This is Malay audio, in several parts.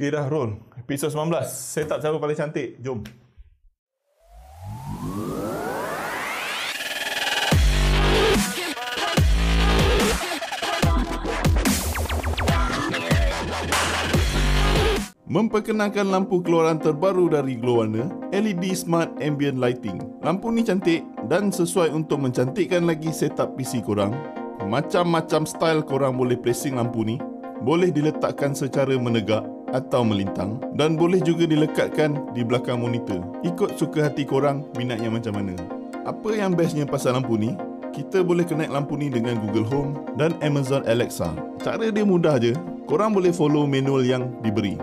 Kedah Run, episod 19. Set up siapa paling cantik? Jom. Memperkenalkan lampu keluaran terbaru dari Glowana, LED Smart Ambient Lighting. Lampu ni cantik dan sesuai untuk mencantikkan lagi setup PC korang. Macam-macam style korang boleh placing lampu ni. Boleh diletakkan secara menegak atau melintang dan boleh juga dilekatkan di belakang monitor. Ikut suka hati korang minatnya macam mana. Apa yang bestnya pasal lampu ni? Kita boleh connect lampu ni dengan Google Home dan Amazon Alexa. Cara dia mudah je, korang boleh follow manual yang diberi.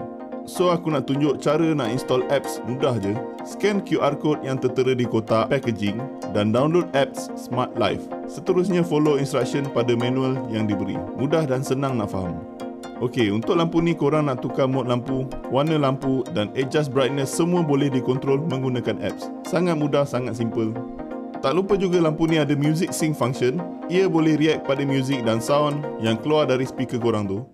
So aku nak tunjuk cara nak install apps mudah je. Scan QR code yang tertera di kotak packaging dan download apps Smart Life. Seterusnya follow instruction pada manual yang diberi. Mudah dan senang nak faham. Okey, untuk lampu ni korang nak tukar mode lampu, warna lampu dan adjust brightness semua boleh dikontrol menggunakan apps. Sangat mudah, sangat simple. Tak lupa juga lampu ni ada music sync function. Ia boleh react pada music dan sound yang keluar dari speaker korang tu.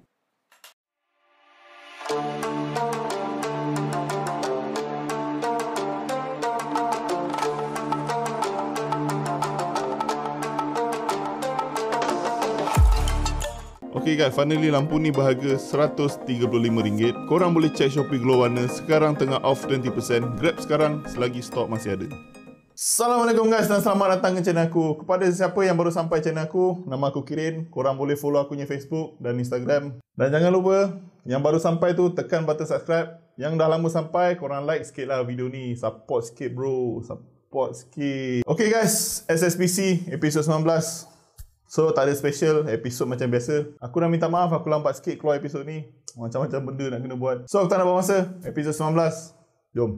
Okey guys, finally lampu ni berharga RM135. Korang boleh check Shopee Glow Warna. Sekarang tengah off 20%. Grab sekarang selagi stok masih ada. Assalamualaikum guys dan selamat datang ke channel aku. Kepada siapa yang baru sampai channel aku, nama aku Kirin. Korang boleh follow aku punya Facebook dan Instagram. Dan jangan lupa, yang baru sampai tu tekan button subscribe. Yang dah lama sampai, korang like sikit lah video ni. Support sikit bro. Support sikit. Okay guys, SSBC episode 19. So tak ada special episode macam biasa. Aku dah minta maaf aku lambat sikit keluar episod ni. Macam-macam benda nak kena buat. So aku tak nak buang masa. Episod 19. Jom.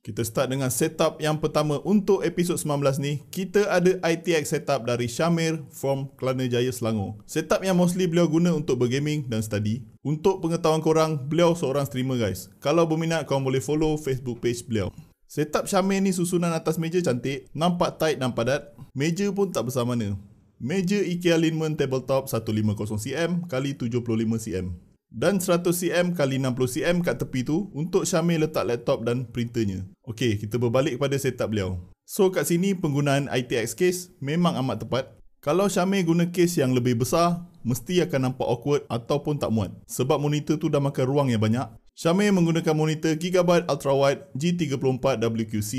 Kita start dengan setup yang pertama untuk episod 19 ni. Kita ada ITX setup dari Shamir from Kelana Jaya Selangor. Setup yang mostly beliau guna untuk bergaming dan study. Untuk pengetahuan korang, beliau seorang streamer guys. Kalau berminat, korang boleh follow Facebook page beliau. Setup Shamir ni susunan atas meja cantik. Nampak tight dan padat. Meja pun tak bersama mana meja IKEA Linman Tabletop 150cm x 75cm dan 100cm x 60cm kat tepi tu untuk Syamil letak laptop dan printernya. Ok, kita berbalik pada setup beliau. So kat sini penggunaan ITX case memang amat tepat. Kalau Syamil guna case yang lebih besar, mesti akan nampak awkward ataupun tak muat. Sebab monitor tu dah makan ruang yang banyak. Syamil menggunakan monitor Gigabyte Ultrawide G34 WQC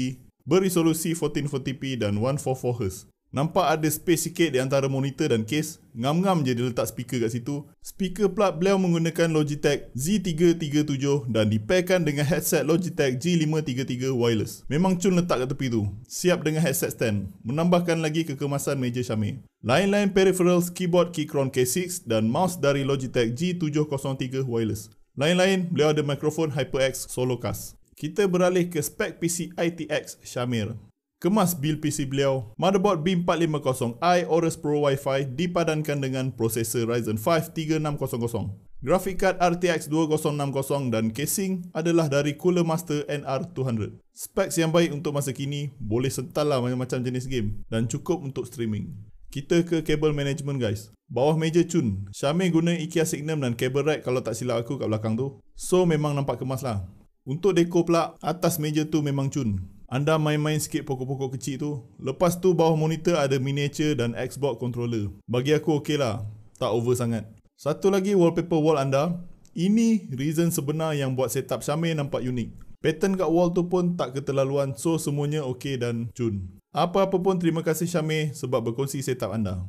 beresolusi 1440p dan 144Hz. Nampak ada space sikit di antara monitor dan case. Ngam-ngam je dia letak speaker kat situ. Speaker pula beliau menggunakan Logitech Z337 dan dipairkan dengan headset Logitech G533 wireless. Memang cun letak kat tepi tu. Siap dengan headset stand. Menambahkan lagi kekemasan meja Xiaomi. Lain-lain peripherals keyboard Keychron K6 dan mouse dari Logitech G703 wireless. Lain-lain beliau ada mikrofon HyperX Solocast. Kita beralih ke spek PC ITX Shamir. Kemas bil PC beliau, motherboard bim 450 i Aorus Pro Wi-Fi dipadankan dengan prosesor Ryzen 5 3600. Grafik kad RTX 2060 dan casing adalah dari Cooler Master NR200. Specs yang baik untuk masa kini boleh sentahlah macam-macam jenis game dan cukup untuk streaming. Kita ke kabel management guys. Bawah meja cun, Syamir guna IKEA Signum dan kabel rack kalau tak silap aku kat belakang tu. So memang nampak kemas lah. Untuk dekor pula, atas meja tu memang cun. Anda main-main sikit pokok-pokok kecil tu. Lepas tu bawah monitor ada miniature dan Xbox controller. Bagi aku okey lah. Tak over sangat. Satu lagi wallpaper wall anda. Ini reason sebenar yang buat setup Syamir nampak unik. Pattern kat wall tu pun tak keterlaluan. So semuanya okey dan cun. Apa-apa pun terima kasih Syamir sebab berkongsi setup anda.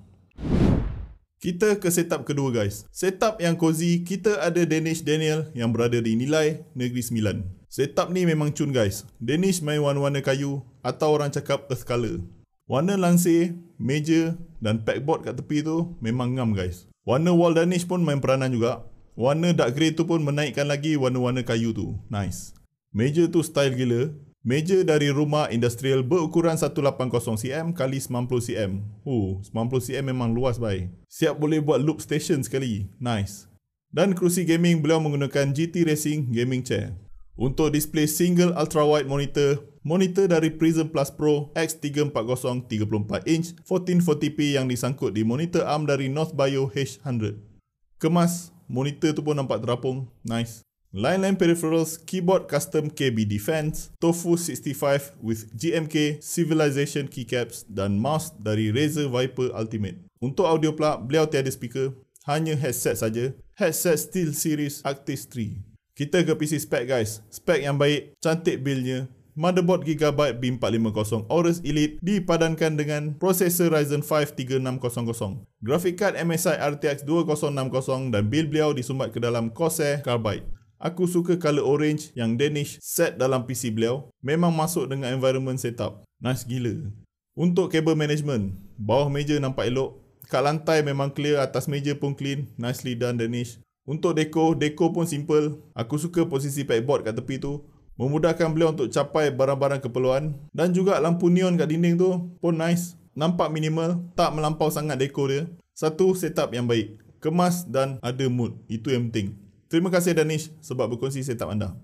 Kita ke setup kedua guys. Setup yang cozy, kita ada Danish Daniel yang berada di Nilai, Negeri Sembilan. Setup ni memang cun guys. Dennis main warna-warna kayu atau orang cakap earth color. Warna langsir, meja dan pegboard kat tepi tu memang ngam guys. Warna wall Danish pun main peranan juga. Warna dark grey tu pun menaikkan lagi warna-warna kayu tu. Nice. Meja tu style gila. Meja dari rumah industrial berukuran 180cm x 90cm. Oh, 90cm memang luas bhai. Siap boleh buat loop station sekali. Nice. Dan kerusi gaming beliau menggunakan GT Racing Gaming Chair. Untuk display single ultra-wide monitor, monitor dari Prism Plus Pro X340 34 inch 1440p yang disangkut di monitor arm dari Northbio H100. Kemas, monitor tu pun nampak terapung. Nice. Line-line peripherals, keyboard custom KB Defense, Tofu 65 with GMK Civilization keycaps dan mouse dari Razer Viper Ultimate. Untuk audio plug, beliau tiada speaker, hanya headset saja. Headset Steel Series Actis 3. Kita ke PC spec guys. Spec yang baik, cantik buildnya. Motherboard Gigabyte B450 Aorus Elite dipadankan dengan prosesor Ryzen 5 3600. Grafik kad MSI RTX 2060 dan build beliau disumbat ke dalam Corsair Carbide. Aku suka color orange yang Danish set dalam PC beliau. Memang masuk dengan environment setup. Nice gila. Untuk kabel management, bawah meja nampak elok. Kat lantai memang clear, atas meja pun clean. Nicely done Danish. Untuk deko, deko pun simple. Aku suka posisi pegboard kat tepi tu. Memudahkan beliau untuk capai barang-barang keperluan. Dan juga lampu neon kat dinding tu pun nice. Nampak minimal, tak melampau sangat dekor dia. Satu setup yang baik. Kemas dan ada mood. Itu yang penting. Terima kasih Danish sebab berkongsi setup anda.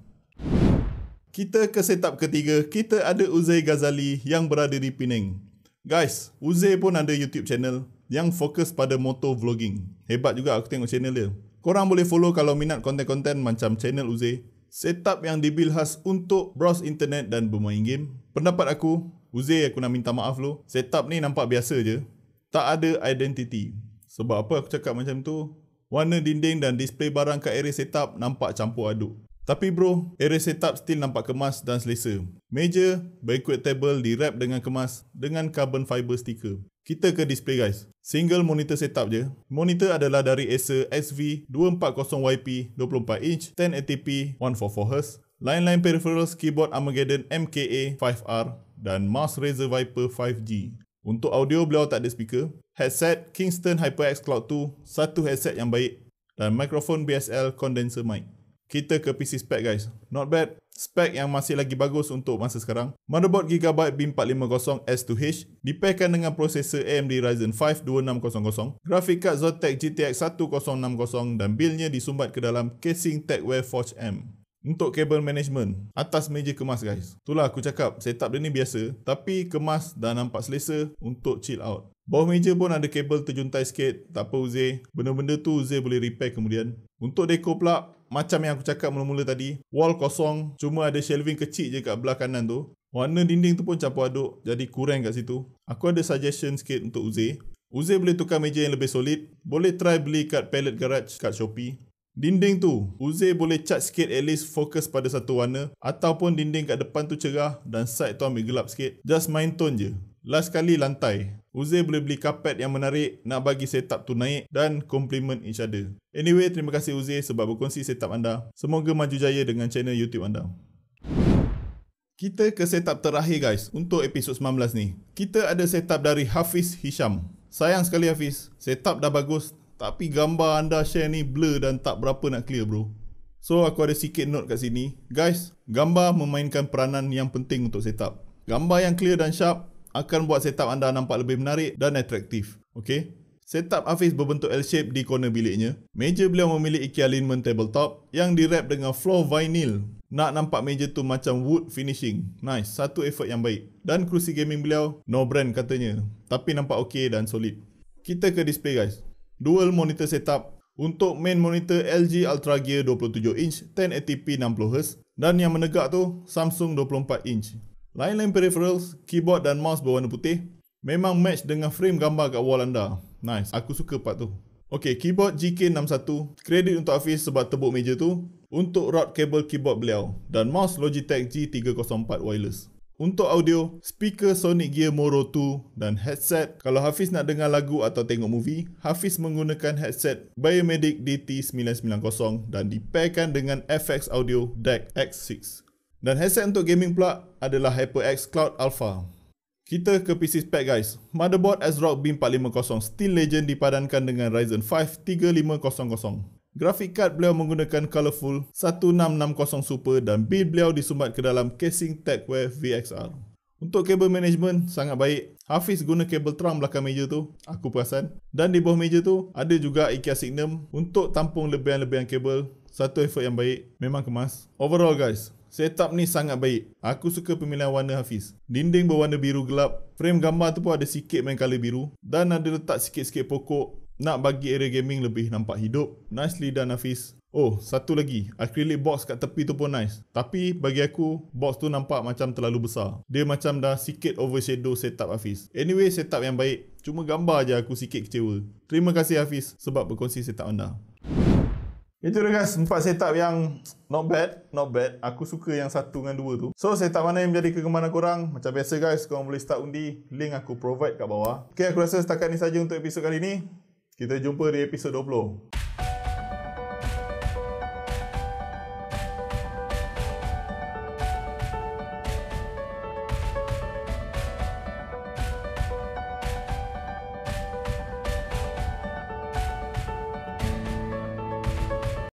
Kita ke setup ketiga. Kita ada Uzay Ghazali yang berada di Penang. Guys, Uzay pun ada YouTube channel yang fokus pada motor vlogging. Hebat juga aku tengok channel dia. Korang boleh follow kalau minat konten-konten macam channel Uze. Setup yang dibil khas untuk browse internet dan bermain game. Pendapat aku, Uze aku nak minta maaf lu. Setup ni nampak biasa je. Tak ada identity. Sebab apa aku cakap macam tu? Warna dinding dan display barang kat area setup nampak campur aduk. Tapi bro, area setup still nampak kemas dan selesa. Meja, banquet table di wrap dengan kemas dengan carbon fiber sticker. Kita ke display guys. Single monitor setup je. Monitor adalah dari Acer SV240YP 24-inch 1080p 144Hz. Line-line peripherals keyboard Armageddon MKA-5R dan mouse Razer Viper 5G. Untuk audio beliau tak ada speaker. Headset Kingston HyperX Cloud 2, satu headset yang baik. Dan mikrofon BSL condenser mic. Kita ke PC spec guys. Not bad spek yang masih lagi bagus untuk masa sekarang. Motherboard Gigabyte bim 450 s S2H dipairkan dengan prosesor AMD Ryzen 5 2600, grafik kad Zotac GTX 1060 dan bilnya disumbat ke dalam casing Techwear Forge M. Untuk kabel management, atas meja kemas guys. Itulah aku cakap, setup dia ni biasa tapi kemas dah nampak selesa untuk chill out. Bawah meja pun ada kabel terjuntai sikit, tak apa Uze. Benda-benda tu Uze boleh repair kemudian. Untuk dekor pula, macam yang aku cakap mula-mula tadi wall kosong cuma ada shelving kecil je kat belah kanan tu warna dinding tu pun campur aduk jadi kurang kat situ aku ada suggestion sikit untuk Uze Uze boleh tukar meja yang lebih solid boleh try beli kat pallet garage kat Shopee dinding tu Uze boleh cat sikit at least fokus pada satu warna ataupun dinding kat depan tu cerah dan side tu ambil gelap sikit just main tone je Last sekali lantai. Uzay boleh beli karpet yang menarik nak bagi setup tu naik dan compliment each other. Anyway, terima kasih Uzay sebab berkongsi setup anda. Semoga maju jaya dengan channel YouTube anda. Kita ke setup terakhir guys untuk episod 19 ni. Kita ada setup dari Hafiz Hisham. Sayang sekali Hafiz, setup dah bagus tapi gambar anda share ni blur dan tak berapa nak clear bro. So aku ada sikit note kat sini. Guys, gambar memainkan peranan yang penting untuk setup. Gambar yang clear dan sharp akan buat setup anda nampak lebih menarik dan atraktif. okay? Setup Hafiz berbentuk L shape di corner biliknya. Meja beliau memiliki key alignment tabletop yang di-wrap dengan floor vinyl. Nak nampak meja tu macam wood finishing. Nice, satu effort yang baik. Dan kerusi gaming beliau no brand katanya, tapi nampak okey dan solid. Kita ke display guys. Dual monitor setup untuk main monitor LG Ultra Gear 27 inch 1080p 60Hz dan yang menegak tu Samsung 24 inch lain-lain peripherals, keyboard dan mouse berwarna putih memang match dengan frame gambar kat wall anda. Nice, aku suka part tu. Okay, keyboard GK61, kredit untuk Hafiz sebab tebuk meja tu. Untuk rod kabel keyboard beliau dan mouse Logitech G304 wireless. Untuk audio, speaker Sonic Gear Moro 2 dan headset. Kalau Hafiz nak dengar lagu atau tengok movie, Hafiz menggunakan headset Biomedic DT990 dan dipairkan dengan FX Audio DAC X6. Dan headset untuk gaming pula adalah HyperX Cloud Alpha. Kita ke PC spec guys. Motherboard ASRock Beam 450 Steel Legend dipadankan dengan Ryzen 5 3500. Grafik card beliau menggunakan Colorful 1660 Super dan build beliau disumbat ke dalam casing Techwear VXR. Untuk kabel management, sangat baik. Hafiz guna kabel terang belakang meja tu, aku perasan. Dan di bawah meja tu, ada juga IKEA Signum untuk tampung lebihan-lebihan kabel. Satu effort yang baik, memang kemas. Overall guys, Setup ni sangat baik. Aku suka pemilihan warna Hafiz. Dinding berwarna biru gelap. Frame gambar tu pun ada sikit main color biru. Dan ada letak sikit-sikit pokok. Nak bagi area gaming lebih nampak hidup. Nicely done Hafiz. Oh, satu lagi. Acrylic box kat tepi tu pun nice. Tapi bagi aku, box tu nampak macam terlalu besar. Dia macam dah sikit overshadow setup Hafiz. Anyway, setup yang baik. Cuma gambar je aku sikit kecewa. Terima kasih Hafiz sebab berkongsi setup anda. Itu guys kan empat setup yang not bad, not bad. Aku suka yang satu dengan dua tu. So setup mana yang menjadi kegemaran korang? Macam biasa guys, korang boleh start undi. Link aku provide kat bawah. Okay, aku rasa setakat ni saja untuk episod kali ni. Kita jumpa di episod 20.